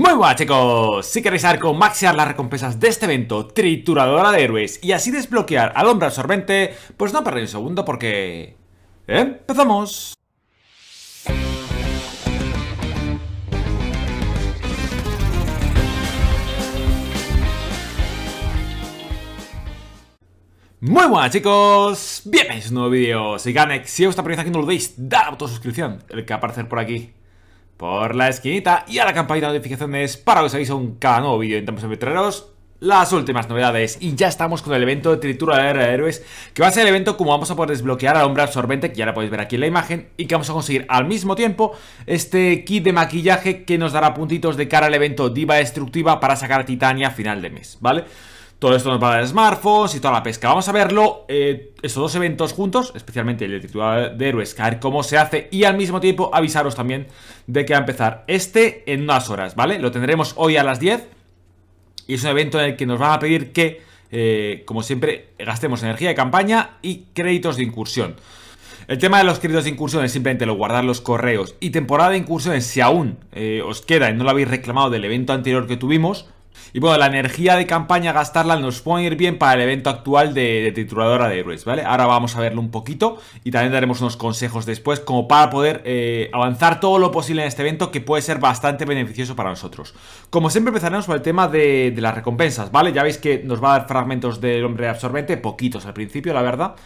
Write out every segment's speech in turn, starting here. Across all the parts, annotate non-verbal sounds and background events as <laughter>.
Muy buenas chicos, si queréis arco cómo maxear las recompensas de este evento Trituradora de Héroes y así desbloquear al Hombre Absorbente, pues no perdéis un segundo porque... ¿eh? ¡Empezamos! Muy buenas chicos, bienvenidos a un nuevo vídeo, soy Ganex, si os está aquí no lo deis, dar a suscripción, el que va aparecer por aquí por la esquinita y a la campanita de notificaciones para que os avise un cada nuevo vídeo. Intentamos las últimas novedades y ya estamos con el evento de Tritura de la Héroes que va a ser el evento como vamos a poder desbloquear al hombre absorbente que ya la podéis ver aquí en la imagen y que vamos a conseguir al mismo tiempo este kit de maquillaje que nos dará puntitos de cara al evento Diva Destructiva para sacar a Titania a final de mes, ¿vale? vale todo esto nos va a dar smartphones y toda la pesca. Vamos a verlo, eh, estos dos eventos juntos, especialmente el de titular de héroes, a cómo se hace y al mismo tiempo avisaros también de que va a empezar este en unas horas, ¿vale? Lo tendremos hoy a las 10 y es un evento en el que nos van a pedir que, eh, como siempre, gastemos energía de campaña y créditos de incursión. El tema de los créditos de incursión es simplemente lo guardar los correos. Y temporada de incursiones, si aún eh, os queda y no lo habéis reclamado del evento anterior que tuvimos, y bueno, la energía de campaña gastarla nos puede ir bien para el evento actual de, tituladora de héroes, ¿vale? Ahora vamos a verlo un poquito y también daremos unos consejos después como para poder eh, avanzar todo lo posible en este evento que puede ser bastante beneficioso para nosotros. Como siempre empezaremos por el tema de, de las recompensas, ¿vale? Ya veis que nos va a dar fragmentos del hombre absorbente, poquitos al principio, la verdad.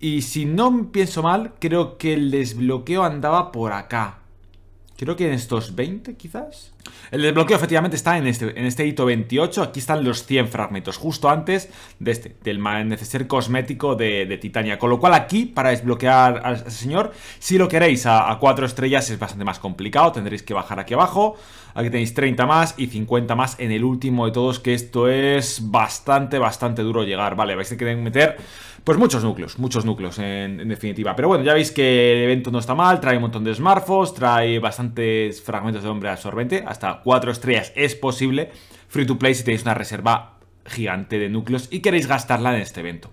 Y si no pienso mal, creo que el desbloqueo andaba por acá. Creo que en estos 20 quizás. El desbloqueo efectivamente está en este, en este hito 28. Aquí están los 100 fragmentos, justo antes de este, del neceser cosmético de, Titania. Con lo cual aquí, para desbloquear al señor, si lo queréis a, 4 estrellas es bastante más complicado. Tendréis que bajar aquí abajo. Aquí tenéis 30 más y 50 más en el último de todos, que esto es bastante, bastante duro llegar. Vale, vais a tener que meter pues muchos núcleos, muchos núcleos en, definitiva. Pero bueno, ya veis que el evento no está mal, trae un montón de smartphones, trae bastantes fragmentos de hombre absorbente, hasta 4 estrellas es posible, free to play si tenéis una reserva gigante de núcleos y queréis gastarla en este evento.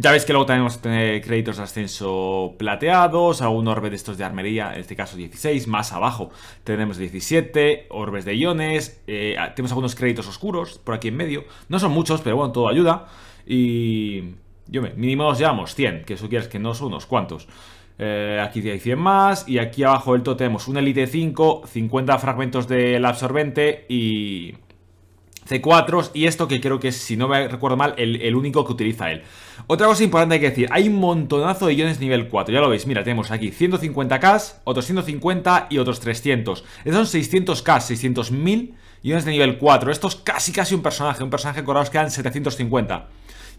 Ya veis que luego tenemos que tener créditos de ascenso plateados, algunos orbe de estos de armería, en este caso 16, más abajo tenemos 17, orbes de iones, eh, ah, tenemos algunos créditos oscuros por aquí en medio, no son muchos, pero bueno, todo ayuda y... Yo me, mínimo nos llevamos 100, que eso quieres que no son unos cuantos. Eh, aquí hay 100 más y aquí abajo del todo tenemos un Elite 5, 50 fragmentos del absorbente y C4 y esto que creo que es, si no me recuerdo mal, el, único que utiliza él. Otra cosa importante hay que decir, hay un montonazo de iones nivel 4, ya lo veis, mira, tenemos aquí 150k, otros 150 y otros 300. Estos son 600k, 600.000 iones de nivel 4. Esto es casi casi un personaje, un personaje que quedan 750.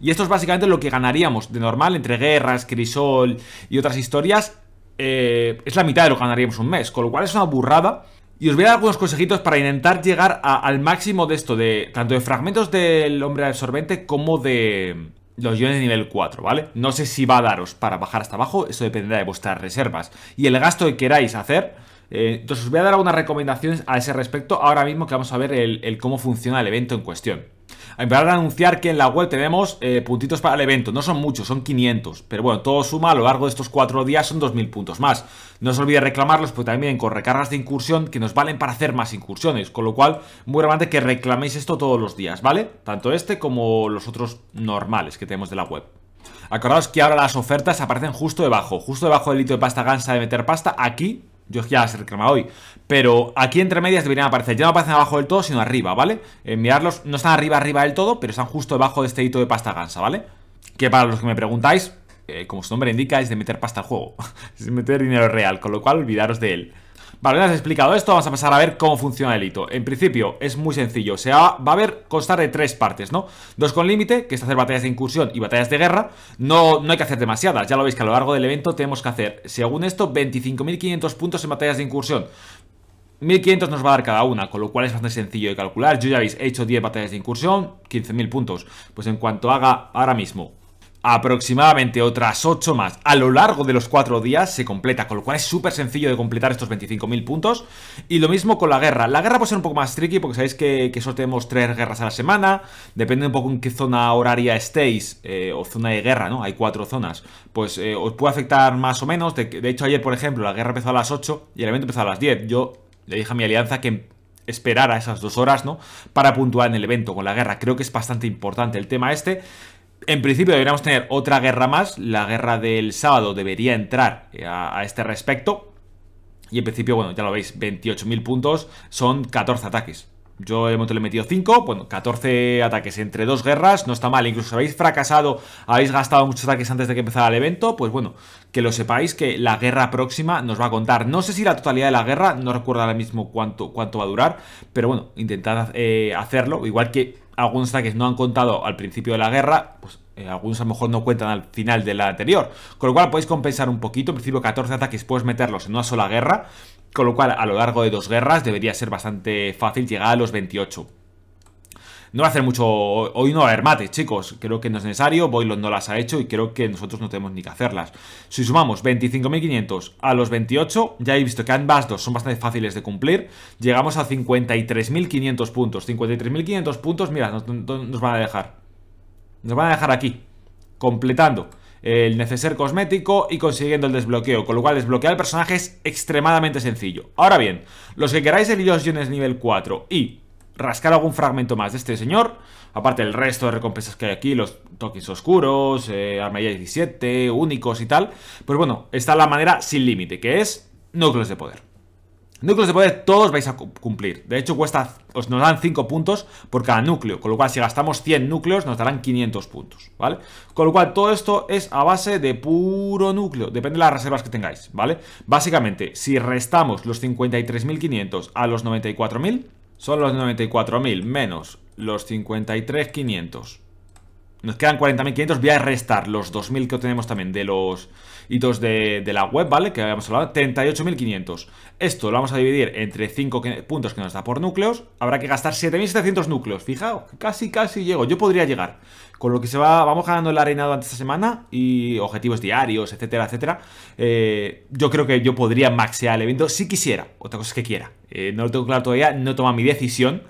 Y esto es básicamente lo que ganaríamos de normal entre guerras, crisol y otras historias. Eh, es la mitad de lo que ganaríamos un mes, con lo cual es una burrada. Y os voy a dar algunos consejitos para intentar llegar al máximo de esto, de tanto de fragmentos del hombre absorbente como de los iones de nivel 4, ¿vale? No sé si va a daros para bajar hasta abajo, eso dependerá de vuestras reservas y el gasto que queráis hacer. Eh, entonces os voy a dar algunas recomendaciones a ese respecto ahora mismo que vamos a ver el cómo funciona el evento en cuestión. Empezar a anunciar que en la web tenemos eh, puntitos para el evento. No son muchos, son 500. Pero bueno, todo suma a lo largo de estos cuatro días son 2.000 puntos más. No se olvide reclamarlos, pues también con recargas de incursión que nos valen para hacer más incursiones. Con lo cual, muy relevante que reclaméis esto todos los días, ¿vale? Tanto este como los otros normales que tenemos de la web. Acordaos que ahora las ofertas aparecen justo debajo, justo debajo del hito de pasta gansa de meter pasta, aquí yo ya se reclamado hoy. Pero aquí entre medias deberían aparecer. Ya no aparecen abajo del todo, sino arriba, ¿vale? enviarlos eh, mirarlos, no están arriba, arriba del todo, pero están justo debajo de este hito de pasta gansa, ¿vale? Que para los que me preguntáis, eh, como su nombre indica, es de meter pasta al juego. <laughs> es de meter dinero real, con lo cual olvidaros de él. Vale, he explicado esto, vamos a pasar a ver cómo funciona el hito. En principio, es muy sencillo, o va, va a haber constar de tres partes, ¿no? Dos con límite, que es hacer batallas de incursión y batallas de guerra. No, no hay que hacer demasiadas, ya lo veis que a lo largo del evento tenemos que hacer, según esto, 25.500 puntos en batallas de incursión. 1500 nos va a dar cada una, con lo cual es bastante sencillo de calcular. Yo ya habéis hecho 10 batallas de incursión, 15.000 puntos. Pues en cuanto haga ahora mismo aproximadamente otras 8 más a lo largo de los 4 días se completa, con lo cual es súper sencillo de completar estos 25.000 puntos. Y lo mismo con la guerra. La guerra puede ser un poco más tricky porque sabéis que, que tenemos 3 guerras a la semana, depende un poco en qué zona horaria estéis eh, o zona de guerra, ¿no? Hay 4 zonas. Pues eh, os puede afectar más o menos. De, hecho ayer, por ejemplo, la guerra empezó a las 8 y el evento empezó a las 10. Yo le dije a mi alianza que esperara esas 2 horas, ¿no? Para puntuar en el evento con la guerra. Creo que es bastante importante el tema este. En principio deberíamos tener otra guerra más. La guerra del sábado debería entrar eh, a, este respecto. Y en principio, bueno, ya lo veis, 28.000 puntos son 14 ataques. Yo momento le he metido 5, bueno, 14 ataques entre dos guerras, no está mal. Incluso si habéis fracasado, habéis gastado muchos ataques antes de que empezara el evento, pues bueno, que lo sepáis que la guerra próxima nos va a contar. No sé si la totalidad de la guerra, no recuerdo ahora mismo cuánto, cuánto va a durar, pero bueno, intentad eh, hacerlo, igual que algunos ataques no han contado al principio de la guerra, pues eh, algunos a lo mejor no cuentan al final de la anterior. Con lo cual podéis compensar un poquito, en principio 14 ataques puedes meterlos en una sola guerra, con lo cual a lo largo de dos guerras debería ser bastante fácil llegar a los 28. No va a hacer mucho. Hoy no va a haber mates, chicos. Creo que no es necesario. Boylon no las ha hecho y creo que nosotros no tenemos ni que hacerlas. Si sumamos 25.500 a los 28, ya he visto que ambas dos son bastante fáciles de cumplir. Llegamos a 53.500 puntos. 53.500 puntos, mira, nos, van a dejar. Nos van a dejar aquí, completando el neceser cosmético y consiguiendo el desbloqueo, con lo cual desbloquear el personaje es extremadamente sencillo. Ahora bien, los que queráis el es nivel 4 y rascar algún fragmento más de este señor. Aparte el resto de recompensas que hay aquí, los tokens oscuros, eh, armadilla 17, únicos y tal. Pues bueno, está la manera sin límite, que es núcleos de poder. Núcleos de poder todos vais a cumplir. De hecho, cuesta, os nos dan 5 puntos por cada núcleo. Con lo cual, si gastamos 100 núcleos, nos darán 500 puntos, ¿vale? Con lo cual, todo esto es a base de puro núcleo. Depende de las reservas que tengáis, ¿vale? Básicamente, si restamos los 53.500 a los 94.000 son los 94.000 menos los 53.500. Nos quedan 40.500. Voy a restar los 2.000 que tenemos también de los hitos de, de la web, ¿vale? Que habíamos hablado, 38.500. Esto lo vamos a dividir entre 5 puntos que nos da por núcleos. Habrá que gastar 7.700 núcleos. Fijaos, casi, casi llego. Yo podría llegar. Con lo que se va, vamos ganando el arenado durante esta semana y objetivos diarios, etcétera, etcétera. Eh, yo creo que yo podría maxear el evento si quisiera. Otra cosa es que quiera. Eh, no lo tengo claro todavía, no toma mi decisión.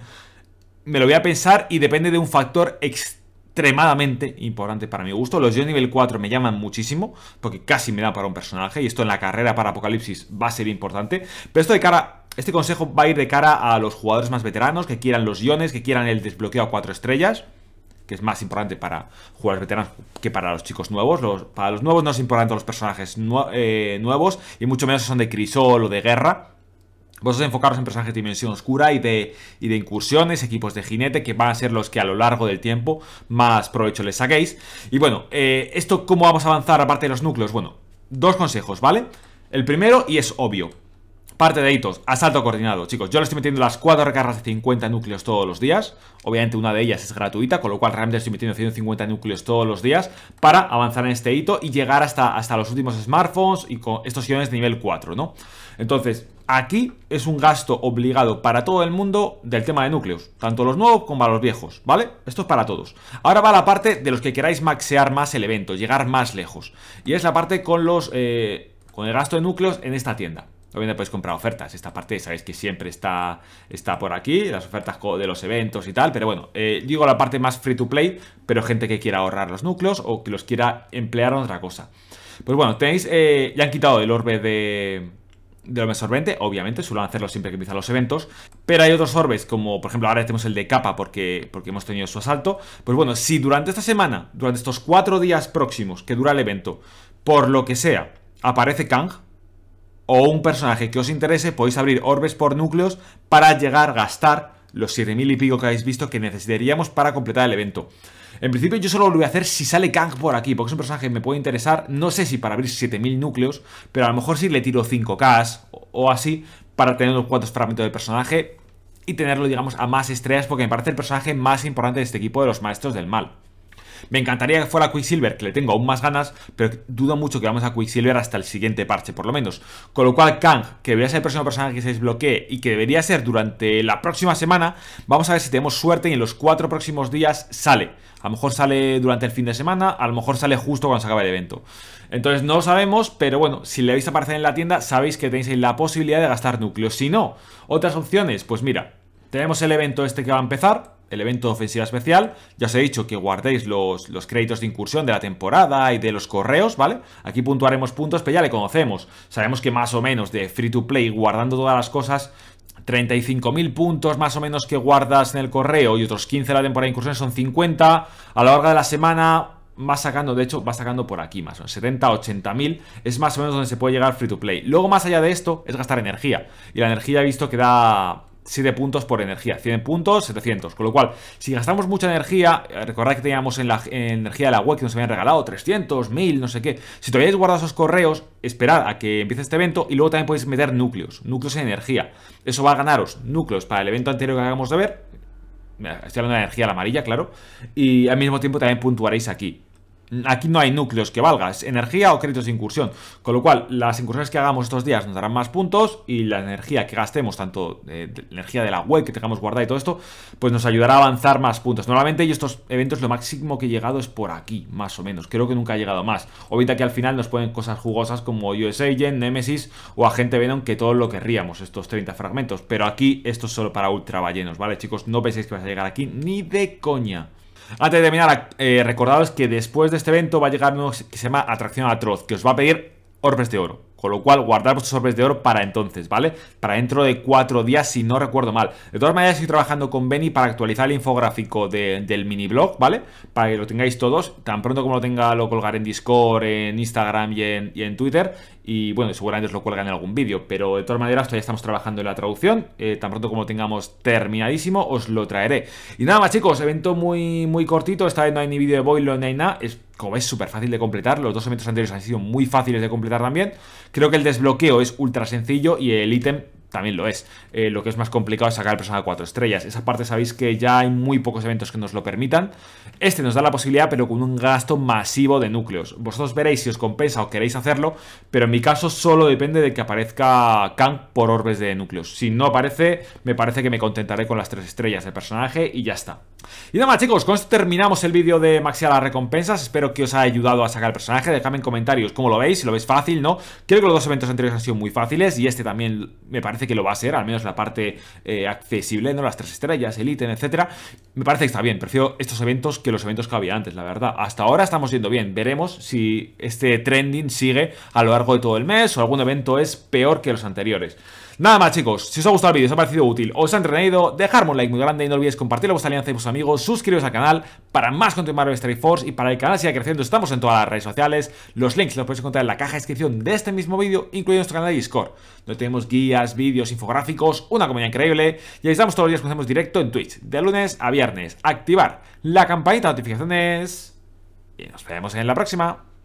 Me lo voy a pensar y depende de un factor externo extremadamente importante para mi gusto. Los yo nivel 4 me llaman muchísimo, porque casi me da para un personaje, y esto en la carrera para Apocalipsis va a ser importante. Pero esto de cara, este consejo va a ir de cara a los jugadores más veteranos, que quieran los guiones, que quieran el desbloqueo a 4 estrellas que es más importante para jugadores veteranos que para los chicos nuevos. para los nuevos no es importante los personajes eh, nuevos, y mucho menos son de crisol o de guerra, vosotros enfocaros en personajes de dimensión oscura y de, de incursiones, equipos de jinete, que van a ser los que a lo largo del tiempo más provecho les saquéis. Y bueno, eh, ¿esto cómo vamos a avanzar aparte de los núcleos? Bueno, dos consejos, ¿vale? El primero, y es obvio, Parte de hitos, asalto coordinado, chicos. Yo le estoy metiendo las 4 recargas de 50 núcleos todos los días. Obviamente una de ellas es gratuita, con lo cual realmente estoy metiendo 150 núcleos todos los días para avanzar en este hito y llegar hasta, hasta los últimos smartphones y con estos guiones de nivel 4, ¿no? Entonces, aquí es un gasto obligado para todo el mundo del tema de núcleos, tanto los nuevos como los viejos, ¿vale? Esto es para todos. Ahora va la parte de los que queráis maxear más el evento, llegar más lejos. Y es la parte con los... Eh, con el gasto de núcleos en esta tienda. Obviamente podéis comprar ofertas, esta parte sabéis que siempre está, está por aquí, las ofertas de los eventos y tal, pero bueno, eh, digo la parte más free to play, pero gente que quiera ahorrar los núcleos o que los quiera emplear en otra cosa. Pues bueno, tenéis, eh, ya han quitado el orbe de, de orbe sorbente, obviamente, suelen hacerlo siempre que empiezan los eventos, pero hay otros orbes, como por ejemplo ahora tenemos el de capa porque, porque hemos tenido su asalto, pues bueno, si durante esta semana, durante estos cuatro días próximos que dura el evento, por lo que sea, aparece Kang, o un personaje que os interese, podéis abrir orbes por núcleos para llegar a gastar los 7.000 y pico que habéis visto que necesitaríamos para completar el evento. En principio yo solo lo voy a hacer si sale Kang por aquí, porque es un personaje que me puede interesar, no sé si para abrir 7000 núcleos, pero a lo mejor si le tiro 5 k o así para tener unos cuantos fragmentos del personaje y tenerlo, digamos, a más estrellas, porque me parece el personaje más importante de este equipo de los Maestros del Mal. Me encantaría que fuera Quicksilver, que le tengo aún más ganas, pero dudo mucho que vamos a Quicksilver hasta el siguiente parche, por lo menos. Con lo cual, Kang, que debería ser el próximo personaje que se desbloquee y que debería ser durante la próxima semana, vamos a ver si tenemos suerte y en los cuatro próximos días sale. A lo mejor sale durante el fin de semana, a lo mejor sale justo cuando se acabe el evento. Entonces no lo sabemos, pero bueno, si le veis aparecer en la tienda, sabéis que tenéis la posibilidad de gastar núcleos. Si no, otras opciones, pues mira, tenemos el evento este que va a empezar, el evento ofensiva especial. Ya os he dicho que guardéis los, créditos de incursión de la temporada y de los correos, ¿vale? Aquí puntuaremos puntos, pero ya le conocemos. Sabemos que más o menos de free to play, guardando todas las cosas, 35.000 puntos más o menos que guardas en el correo y otros 15 en la temporada de incursión son 50. A lo largo de la semana va sacando, de hecho, va sacando por aquí más o menos 70, 80.000. es más o menos donde se puede llegar free to play. Luego, más allá de esto, es gastar energía. Y la energía he visto que da, 7 puntos por energía. 100 puntos, 700. Con lo cual, si gastamos mucha energía, eh, recordad que teníamos en la energía de la web que nos habían regalado 300, 1000, no sé qué. Si todavía habéis guardado esos correos, esperad a que empiece este evento y luego también podéis meter núcleos, núcleos en energía. Eso va a ganaros núcleos para el evento anterior que acabamos de ver. Estoy hablando de energía a la amarilla, claro. Y al mismo tiempo también puntuaréis aquí. Aquí no hay núcleos que valga, es energía o créditos de incursión. Con lo cual, las incursiones que hagamos estos días nos darán más puntos y la energía que gastemos, tanto eh, energía de la web que tengamos guardada y todo esto, pues nos ayudará a avanzar más puntos. Normalmente yo estos eventos lo máximo que he llegado es por aquí, más o menos. Creo que nunca he llegado más. Ahorita que al final nos ponen cosas jugosas como USAGEN, Agent, Nemesis o Agente Venom, que todo lo querríamos, estos 30 fragmentos. Pero aquí esto es solo para ultra ballenos, ¿vale, chicos? No penséis que vas a llegar aquí ni de coña. Antes de terminar, eh, recordaros que después de este evento va a llegar uno que se llama Atracción Atroz, que os va a pedir orbes de oro. Con lo cual, guardar vuestros orbes de oro para entonces, ¿vale? Para dentro de cuatro días, si no recuerdo mal. De todas maneras, estoy trabajando con Benny para actualizar el infográfico del mini blog, ¿vale? Para que lo tengáis todos. Tan pronto como lo tenga, lo colgaré en Discord, en Instagram y en, Twitter. Y bueno, seguramente os lo cuelgan en algún vídeo. Pero de todas maneras, todavía estamos trabajando en la traducción. Eh, tan pronto como lo tengamos terminadísimo, os lo traeré. Y nada más, chicos. Evento muy, muy cortito. Esta vez no hay ni vídeo de Boilo, Ni nada. Es como es súper fácil de completar. Los dos eventos anteriores han sido muy fáciles de completar también. Creo que el desbloqueo es ultra sencillo y el ítem también lo es. Eh, lo que es más complicado es sacar el personaje a 4 estrellas. Esa parte sabéis que ya hay muy pocos eventos que nos lo permitan. Este nos da la posibilidad, pero con un gasto masivo de núcleos. Vosotros veréis si os compensa o queréis hacerlo, pero en mi caso solo depende de que aparezca Kang por orbes de núcleos. Si no aparece, me parece que me contentaré con las 3 estrellas del personaje y ya está. Y nada más chicos, con esto terminamos el vídeo de Maxi a las recompensas. Espero que os haya ayudado a sacar el personaje. Dejadme en comentarios cómo lo veis, si lo veis fácil, ¿no? Creo que los dos eventos anteriores han sido muy fáciles y este también me parece que lo va a ser, al menos la parte eh, accesible, ¿no? Las tres estrellas, el ítem, etcétera. Me parece que está bien, prefiero estos eventos que los eventos que había antes, la verdad. Hasta ahora estamos yendo bien, veremos si este trending sigue a lo largo de todo el mes o algún evento es peor que los anteriores. Nada más, chicos. Si os ha gustado el vídeo, os ha parecido útil, os ha entretenido, dejadme un like muy grande y no olvidéis compartirlo con vuestra alianza y vuestros amigos. Suscribiros al canal para más contenido de Marvel Strike Force y para el canal siga creciendo. Estamos en todas las redes sociales. Los links los podéis encontrar en la caja de descripción de este mismo vídeo, incluido nuestro canal de Discord, donde tenemos guías, vídeos, infográficos, una comunidad increíble. Y ahí estamos todos los días que hacemos directo en Twitch, de lunes a viernes. Activar la campanita de notificaciones. Y nos vemos en la próxima.